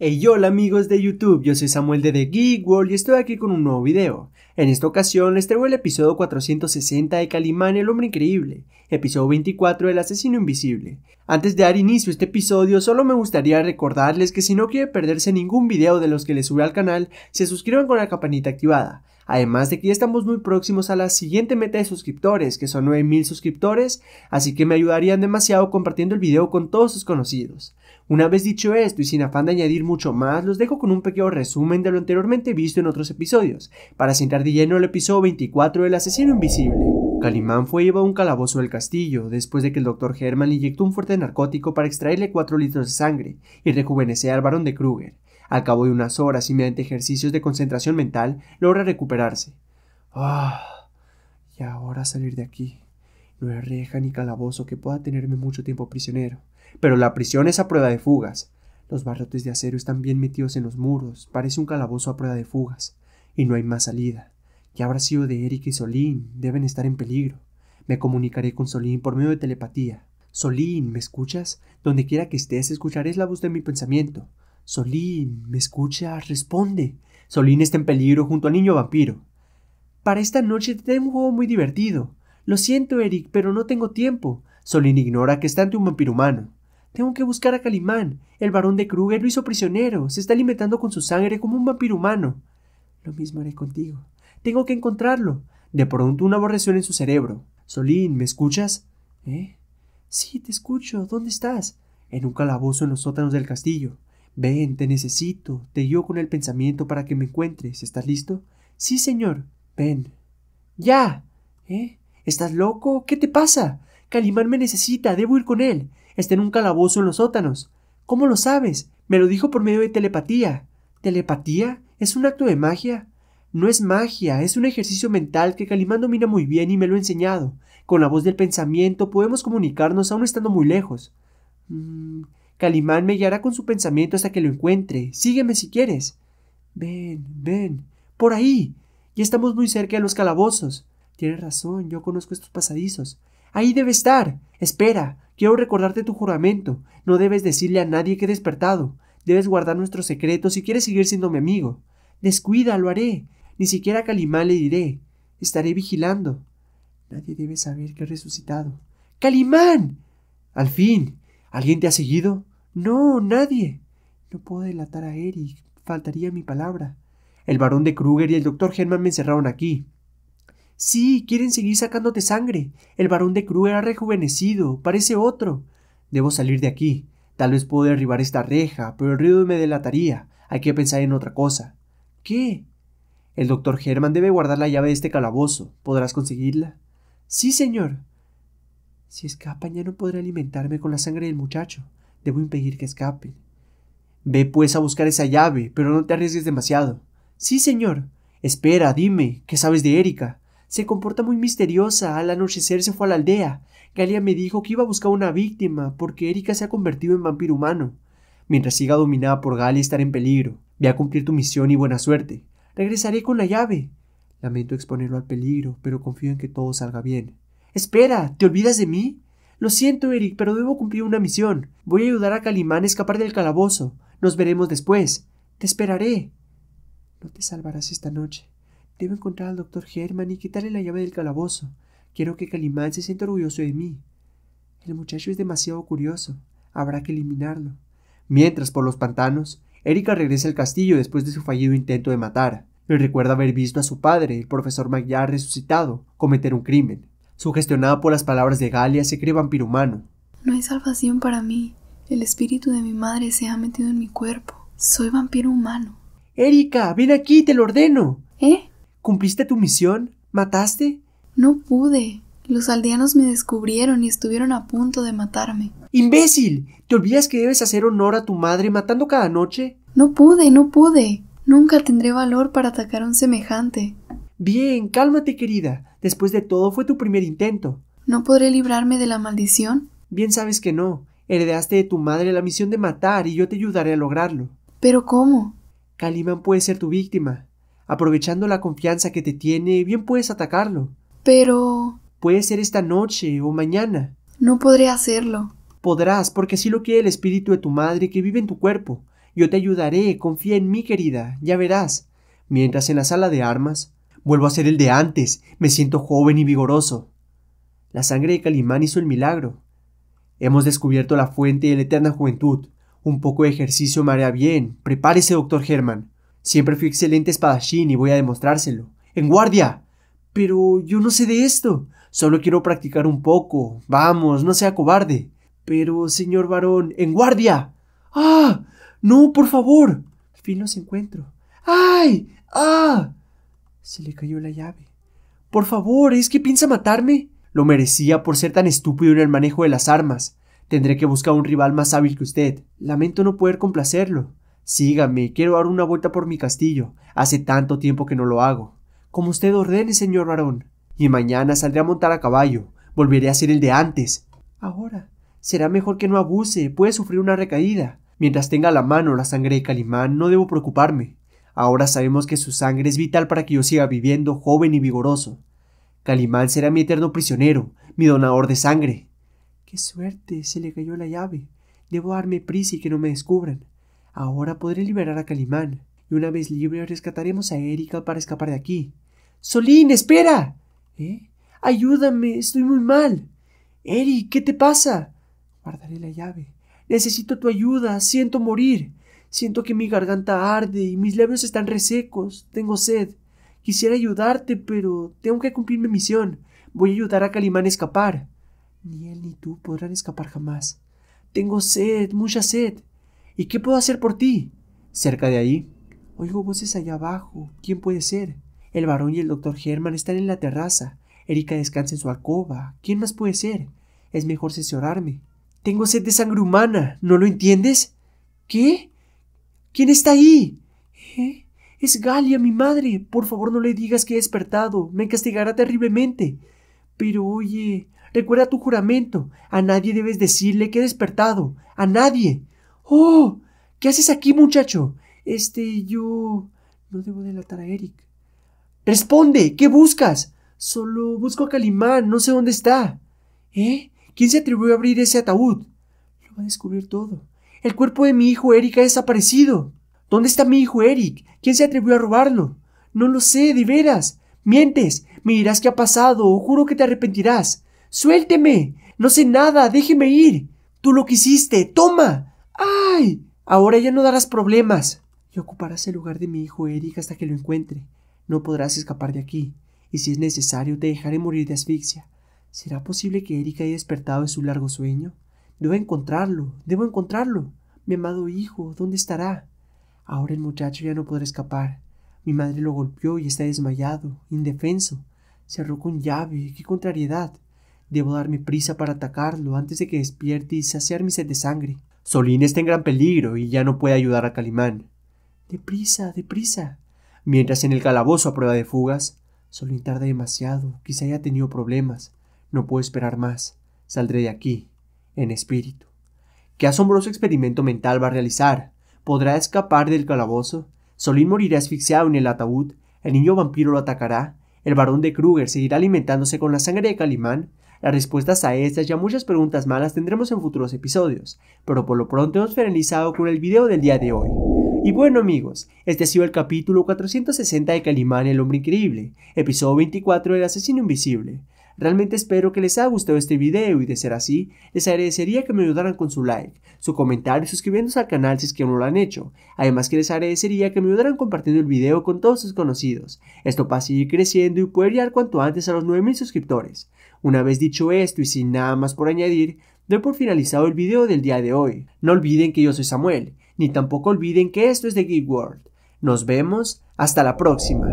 Hey hola amigos de YouTube, yo soy Samuel de The Geek World y estoy aquí con un nuevo video. En esta ocasión les traigo el episodio 460 de Calimán el Hombre Increíble, episodio 24 del Asesino Invisible. Antes de dar inicio a este episodio solo me gustaría recordarles que si no quiere perderse ningún video de los que les sube al canal, se suscriban con la campanita activada. Además de que ya estamos muy próximos a la siguiente meta de suscriptores, que son 9000 suscriptores, así que me ayudarían demasiado compartiendo el video con todos sus conocidos. Una vez dicho esto y sin afán de añadir mucho más, los dejo con un pequeño resumen de lo anteriormente visto en otros episodios, para sentar de lleno el episodio 24 del asesino invisible. Calimán fue llevado a un calabozo del castillo, después de que el doctor Herman le inyectó un fuerte narcótico para extraerle 4 litros de sangre y rejuvenecer al varón de Kruger. Al cabo de unas horas y mediante ejercicios de concentración mental, logra recuperarse. Ah, y ahora salir de aquí. No hay reja ni calabozo que pueda tenerme mucho tiempo prisionero. Pero la prisión es a prueba de fugas. Los barrotes de acero están bien metidos en los muros, parece un calabozo a prueba de fugas, y no hay más salida. ¿Qué habrá sido de Eric y Solín? Deben estar en peligro. Me comunicaré con Solín por medio de telepatía. Solín, ¿me escuchas? Donde quiera que estés, escucharé la voz de mi pensamiento. Solín, ¿me escuchas? Responde. Solín está en peligro junto al niño vampiro. Para esta noche te tengo un juego muy divertido. Lo siento, Eric, pero no tengo tiempo. Solín ignora que está ante un vampiro humano. Tengo que buscar a Calimán. El varón de Kruger lo hizo prisionero. Se está alimentando con su sangre como un vampiro humano. Lo mismo haré contigo. Tengo que encontrarlo. De pronto una aborreción en su cerebro. Solín, ¿me escuchas? ¿Eh? Sí, te escucho. ¿Dónde estás? En un calabozo en los sótanos del castillo. Ven, te necesito. Te guío con el pensamiento para que me encuentres. ¿Estás listo? Sí, señor. Ven. Ya. ¿Eh? ¿Estás loco? ¿Qué te pasa? Calimán me necesita, debo ir con él. Está en un calabozo en los sótanos. ¿Cómo lo sabes? Me lo dijo por medio de telepatía. ¿Telepatía? ¿Es un acto de magia? No es magia, es un ejercicio mental que Calimán domina muy bien y me lo ha enseñado. Con la voz del pensamiento podemos comunicarnos aún estando muy lejos. Mm, Calimán me guiará con su pensamiento hasta que lo encuentre. Sígueme si quieres. Ven, ven. Por ahí. Ya estamos muy cerca de los calabozos. Tienes razón, yo conozco estos pasadizos. Ahí debe estar. Espera, quiero recordarte tu juramento. No debes decirle a nadie que he despertado. Debes guardar nuestros secretos si quieres seguir siendo mi amigo. Descuida, lo haré. Ni siquiera a Calimán le diré. Estaré vigilando. Nadie debe saber que he resucitado. ¡Calimán! Al fin. ¿Alguien te ha seguido? No, nadie. No puedo delatar a Eric. Faltaría mi palabra. El barón de Kruger y el doctor Herman me encerraron aquí. Sí, quieren seguir sacándote sangre. El varón de Kruger ha rejuvenecido, parece otro. Debo salir de aquí. Tal vez puedo derribar esta reja, pero el ruido me delataría. Hay que pensar en otra cosa. ¿Qué? El doctor Herman debe guardar la llave de este calabozo. ¿Podrás conseguirla? Sí, señor. Si escapan ya no podré alimentarme con la sangre del muchacho. Debo impedir que escape. Ve pues a buscar esa llave, pero no te arriesgues demasiado. Sí, señor. Espera, dime, ¿qué sabes de Erika? Se comporta muy misteriosa. Al anochecer se fue a la aldea. Galia me dijo que iba a buscar una víctima porque Erika se ha convertido en vampiro humano. Mientras siga dominada por Galia estaré en peligro. Ve a cumplir tu misión y buena suerte. Regresaré con la llave. Lamento exponerlo al peligro, pero confío en que todo salga bien. Espera, ¿te olvidas de mí? Lo siento, Eric, pero debo cumplir una misión. Voy a ayudar a Calimán a escapar del calabozo. Nos veremos después. Te esperaré. No te salvarás esta noche. Debo encontrar al doctor Herman y quitarle la llave del calabozo. Quiero que Calimán se sienta orgulloso de mí. El muchacho es demasiado curioso. Habrá que eliminarlo. Mientras, por los pantanos, Erika regresa al castillo después de su fallido intento de matar. Le recuerda haber visto a su padre, el profesor Magyar resucitado, cometer un crimen. Sugestionado por las palabras de Galia, se cree vampiro humano. No hay salvación para mí. El espíritu de mi madre se ha metido en mi cuerpo. Soy vampiro humano. Erika, ven aquí, te lo ordeno. ¿Eh? ¿Cumpliste tu misión? ¿Mataste? No pude. Los aldeanos me descubrieron y estuvieron a punto de matarme. ¡Imbécil! ¿Te olvidas que debes hacer honor a tu madre matando cada noche? No pude, no pude. Nunca tendré valor para atacar a un semejante. Bien, cálmate, querida. Después de todo fue tu primer intento. ¿No podré librarme de la maldición? Bien sabes que no. Heredaste de tu madre la misión de matar y yo te ayudaré a lograrlo. ¿Pero cómo? Calimán puede ser tu víctima. Aprovechando la confianza que te tiene, bien puedes atacarlo. Pero... Puede ser esta noche o mañana. No podré hacerlo. Podrás, porque así lo quiere el espíritu de tu madre que vive en tu cuerpo. Yo te ayudaré, confía en mí, querida, ya verás. Mientras en la sala de armas, vuelvo a ser el de antes, me siento joven y vigoroso. La sangre de Calimán hizo el milagro. Hemos descubierto la fuente de la eterna juventud. Un poco de ejercicio me hará bien. Prepárese, doctor Germán. Siempre fui excelente espadachín y voy a demostrárselo. ¡En guardia! Pero yo no sé de esto. Solo quiero practicar un poco. Vamos, no sea cobarde. Pero, señor varón, ¡en guardia! ¡Ah! ¡No, por favor! Al fin los encuentro. ¡Ay! ¡Ah! Se le cayó la llave. Por favor, ¿es que piensa matarme? Lo merecía por ser tan estúpido en el manejo de las armas. Tendré que buscar un rival más hábil que usted. Lamento no poder complacerlo. Sígame, quiero dar una vuelta por mi castillo. Hace tanto tiempo que no lo hago. Como usted ordene, señor varón. Y mañana saldré a montar a caballo. Volveré a ser el de antes. Ahora, será mejor que no abuse. Puede sufrir una recaída. Mientras tenga la mano la sangre de Calimán, no debo preocuparme. Ahora sabemos que su sangre es vital para que yo siga viviendo joven y vigoroso. Calimán será mi eterno prisionero, mi donador de sangre. Qué suerte. Se le cayó la llave. Debo darme prisa y que no me descubran. Ahora podré liberar a Calimán, y una vez libre rescataremos a Erika para escapar de aquí. Solín, espera. ¿Eh? Ayúdame, estoy muy mal. Eri, ¿qué te pasa? Guardaré la llave. Necesito tu ayuda, siento morir. Siento que mi garganta arde y mis labios están resecos. Tengo sed. Quisiera ayudarte, pero tengo que cumplir mi misión. Voy a ayudar a Calimán a escapar. Ni él ni tú podrán escapar jamás. Tengo sed, mucha sed. ¿Y qué puedo hacer por ti? Cerca de ahí, oigo voces allá abajo. ¿Quién puede ser? El varón y el doctor Germán están en la terraza. Erika descansa en su alcoba. ¿Quién más puede ser? Es mejor cesorarme. Tengo sed de sangre humana. ¿No lo entiendes? ¿Qué? ¿Quién está ahí? ¿Eh? Es Galia, mi madre. Por favor, no le digas que he despertado. Me castigará terriblemente. Pero oye, recuerda tu juramento. A nadie debes decirle que he despertado. A nadie. ¡Oh! ¿Qué haces aquí, muchacho? Este, yo... No debo delatar a Eric. Responde, ¿qué buscas? Solo busco a Calimán, no sé dónde está. ¿Eh? ¿Quién se atrevió a abrir ese ataúd? Lo va a descubrir todo. El cuerpo de mi hijo Eric ha desaparecido. ¿Dónde está mi hijo Eric? ¿Quién se atrevió a robarlo? No lo sé, de veras. Mientes. Me dirás qué ha pasado, o juro que te arrepentirás. Suélteme. No sé nada, déjeme ir. Tú lo quisiste. Toma. ¡Ay! Ahora ya no darás problemas. Y ocuparás el lugar de mi hijo Eric hasta que lo encuentre. No podrás escapar de aquí, y si es necesario te dejaré morir de asfixia. ¿Será posible que Eric haya despertado de su largo sueño? Debo encontrarlo, debo encontrarlo. Mi amado hijo, ¿dónde estará? Ahora el muchacho ya no podrá escapar. Mi madre lo golpeó y está desmayado, indefenso. Cerró con llave, qué contrariedad. Debo darme prisa para atacarlo antes de que despierte y saciar mi sed de sangre. Solín está en gran peligro y ya no puede ayudar a Calimán. Deprisa, deprisa. Mientras en el calabozo a prueba de fugas, Solín tarda demasiado, quizá haya tenido problemas. No puedo esperar más. Saldré de aquí, en espíritu. ¿Qué asombroso experimento mental va a realizar? ¿Podrá escapar del calabozo? Solín morirá asfixiado en el ataúd, el niño vampiro lo atacará, el varón de Kruger seguirá alimentándose con la sangre de Calimán, las respuestas a estas y a muchas preguntas malas tendremos en futuros episodios, pero por lo pronto hemos finalizado con el video del día de hoy. Y bueno amigos, este ha sido el capítulo 460 de Calimán el Hombre Increíble, episodio 24 del Asesino Invisible. Realmente espero que les haya gustado este video y de ser así, les agradecería que me ayudaran con su like, su comentario y suscribiéndose al canal si es que no lo han hecho. Además que les agradecería que me ayudaran compartiendo el video con todos sus conocidos. Esto para seguir creciendo y poder llegar cuanto antes a los 9000 suscriptores. Una vez dicho esto y sin nada más por añadir, doy por finalizado el video del día de hoy. No olviden que yo soy Samuel, ni tampoco olviden que esto es de Geek World. Nos vemos, hasta la próxima.